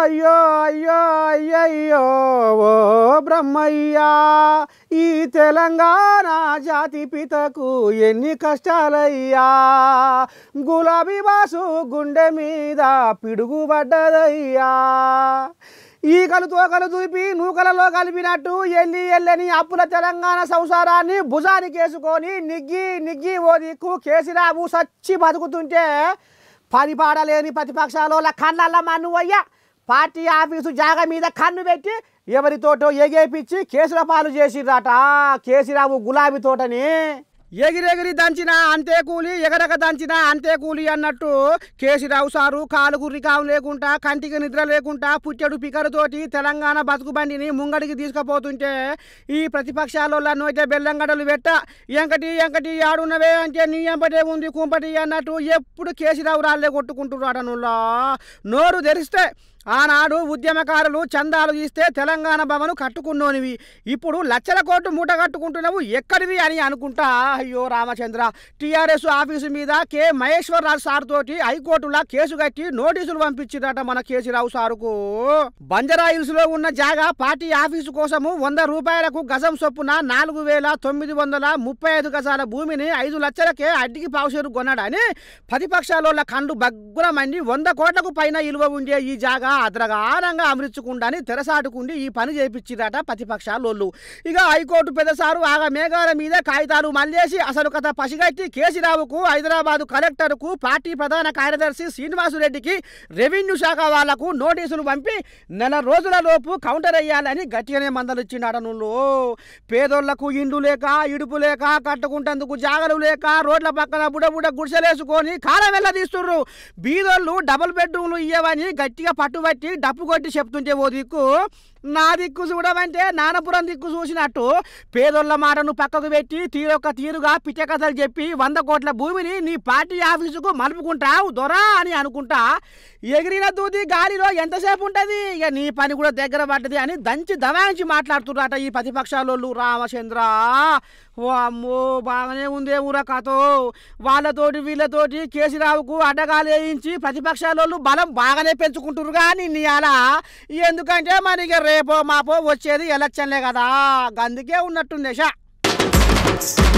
అయ్యో అయ్యో అయ్యయ్యో ఓ బ్రహ్మయ్యా ఈ తెలంగాణ జాతి పితకు ఎన్ని కష్టాలయ్యా గులాబీ బాసు గుండె మీద పిడుగుబడ్డదయ్యా ఈకలు తోకలు చూపి నూకలలో కలిపినట్టు ఎల్లి ఎల్లని అప్పుల తెలంగాణ సంసారాన్ని భుజానికి వేసుకొని నిగ్గి నిగ్గి ఓ దిక్కు కేసీరావు సచ్చి బతుకుతుంటే పరిపాడలేని ప్రతిపక్షాలలో కళ్ళల్లో మనువయ్యా పార్టీ ఆఫీసు జాగా మీద కన్ను పెట్టి ఎవరితోటో ఎగేపించి కేసుల పాలు చేసిరాట కేసీరావు గులాబీ తోటని ఎగిరెగిరి దంచినా అంతే కూలి ఎగరగ దంచినా అంతే కూలి అన్నట్టు కేసీరావు సారు కాలు గుర్రికాం లేకుండా కంటికి నిద్ర లేకుండా పుట్టెడు పికరుతోటి తెలంగాణ బతుకు బండిని ముంగడికి తీసుకుపోతుంటే ఈ ప్రతిపక్షాలలో నోటే బెల్లంగడలు పెట్ట ఎంకటి ఎంకటి ఆడున్నవే అంటే నీ ఎంపటే ఉంది కుంపటి అన్నట్టు ఎప్పుడు కేసీరావు రాళ్ళే కొట్టుకుంటున్నాడనులా నోరు తెరిస్తే ఆనాడు ఉద్యమకారులు చందాలు ఇస్తే తెలంగాణ భవను కట్టుకున్నోనివి ఇప్పుడు లక్షల కోట్లు మూట కట్టుకుంటున్నావు ఎక్కడివి అని అనుకుంటా అయ్యో రామచంద్ర టీఆర్ఎస్ ఆఫీసు మీద కె మహేశ్వరరాజు రాజు సార్ తోటి హైకోర్టులా కేసు కట్టి నోటీసులు పంపించిందట మన కేసీరావు సారుకు బంజరా హిల్స్ లో ఉన్న జాగా పార్టీ ఆఫీసు కోసము వంద రూపాయలకు గజం చొప్పున నాలుగు వేల తొమ్మిది వందల ముప్పై ఐదు గజాల భూమిని ఐదు లక్షలకే అడ్డికి పావుసేరు కొన్నాడని ప్రతిపక్షాలలో కండ్లు బగ్గులమండి వంద కోట్లకు పైన విలువ ఉండే ఈ జాగా అద్రగానంగా అని తెరసాటుకుండి ఈ పని చేపించిరట ప్రతిపక్షాలోళ్ళు ఇక హైకోర్టు పెద్దసారు ఆగా మేఘాల మీద కాగితాలు మళ్ళేసి అసలు కథ పసిగట్టి కేసీరావుకు హైదరాబాదు కలెక్టర్కు పార్టీ ప్రధాన కార్యదర్శి శ్రీనివాసరెడ్డికి రెవెన్యూ శాఖ వాళ్లకు నోటీసులు పంపి నెల రోజుల లోపు కౌంటర్ అయ్యాలని గట్టిగానే మందలిచ్చిండట నువ్వు పేదోళ్లకు ఇండ్లు లేక ఇడుపు లేక కట్టుకుంటేందుకు జాగలు లేక రోడ్ల పక్కన బుడబుడ గుడిసెలేసుకొని కాలం తీస్తుండ్రు బీదోళ్ళు డబుల్ బెడ్రూమ్లు ఇయ్యవని గట్టిగా పట్టు బట్టి డప్పు కొట్టి చెప్తుంటే ఓ దిక్కు నా దిక్కు చూడమంటే నానపురం దిక్కు చూసినట్టు పేదోళ్ల మాటను పక్కకు పెట్టి తీరొక్క తీరుగా పిచ్చకథలు చెప్పి వంద కోట్ల భూమిని నీ పార్టీ ఆఫీసుకు మలుపుకుంటావు దొరా అని అనుకుంటా ఎగిరిన దూది గాలిలో ఎంతసేపు ఉంటుంది ఇక నీ పని కూడా దగ్గర పడ్డది అని దంచి దవాయించి మాట్లాడుతున్నారట ఈ ప్రతిపక్షాలు రామచంద్ర ఓ అమ్మో బాగానే ఉందే ఊర కథో వాళ్ళతోటి వీళ్ళతోటి కేసీరావుకు అడ్డగాలు వేయించి ప్రతిపక్షాలు బలం బాగానే పెంచుకుంటురు కానీ నీ అలా ఎందుకంటే మరి ఇక రేపో మాపో వచ్చేది ఎలక్షన్లే కదా అందుకే ఉన్నట్టుంది షా